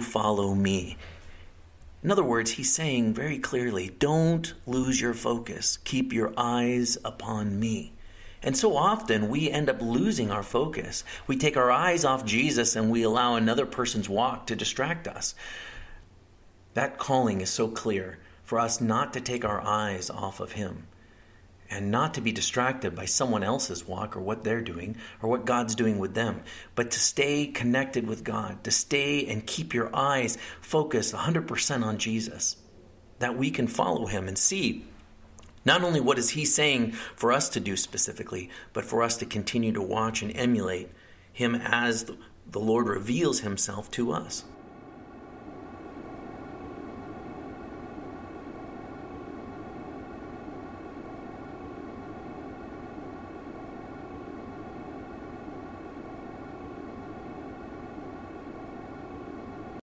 follow me. In other words, he's saying very clearly, don't lose your focus. Keep your eyes upon me. And so often we end up losing our focus. We take our eyes off Jesus and we allow another person's walk to distract us. That calling is so clear for us not to take our eyes off of him and not to be distracted by someone else's walk or what they're doing or what God's doing with them, but to stay connected with God, to stay and keep your eyes focused 100% on Jesus, that we can follow him and see not only what is he saying for us to do specifically, but for us to continue to watch and emulate him as the Lord reveals himself to us.